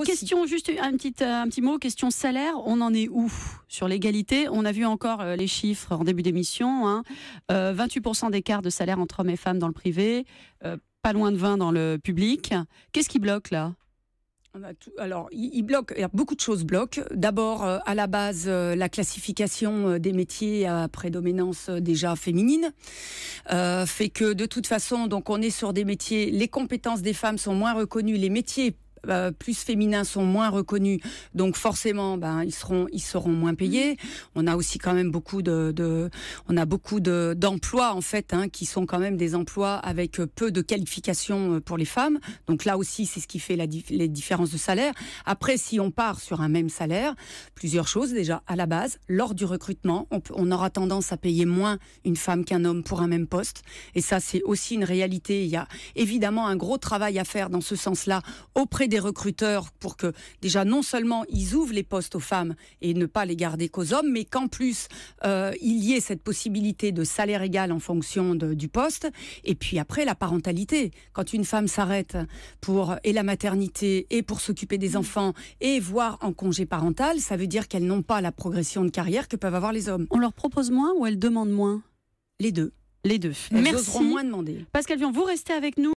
Euh, question, juste un petit, euh, un petit mot, question salaire, on en est où sur l'égalité On a vu encore euh, les chiffres en début d'émission, 28% hein. d'écart de salaire entre hommes et femmes dans le privé, pas loin de 20 dans le public. Qu'est-ce qui bloque là alors, il, bloque, beaucoup de choses bloquent. D'abord, à la base, la classification des métiers à prédominance déjà féminine fait que de toute façon, donc on est sur des métiers, les compétences des femmes sont moins reconnues, les métiers euh, plus féminins sont moins reconnus, donc forcément, ben, ils seront, ils seront moins payés. On a aussi quand même beaucoup de, on a beaucoup de d'emplois en fait hein, qui sont quand même des emplois avec euh, peu de qualifications euh, pour les femmes. Donc là aussi, c'est ce qui fait la, les différences de salaire. Après, si on part sur un même salaire, plusieurs choses déjà à la base, lors du recrutement, on, on aura tendance à payer moins une femme qu'un homme pour un même poste, et ça c'est aussi une réalité. Il y a évidemment un gros travail à faire dans ce sens-là auprès des des recruteurs pour que déjà non seulement ils ouvrent les postes aux femmes et ne pas les garder qu'aux hommes, mais qu'en plus euh, il y ait cette possibilité de salaire égal en fonction du poste. Et puis après la parentalité, quand une femme s'arrête pour et la maternité et pour s'occuper des mmh. enfants et voir en congé parental, ça veut dire qu'elles n'ont pas la progression de carrière que peuvent avoir les hommes. On leur propose moins ou elles demandent moins Les deux. Les deux. Elles Merci. moins demander. Pascal Vion, vous restez avec nous.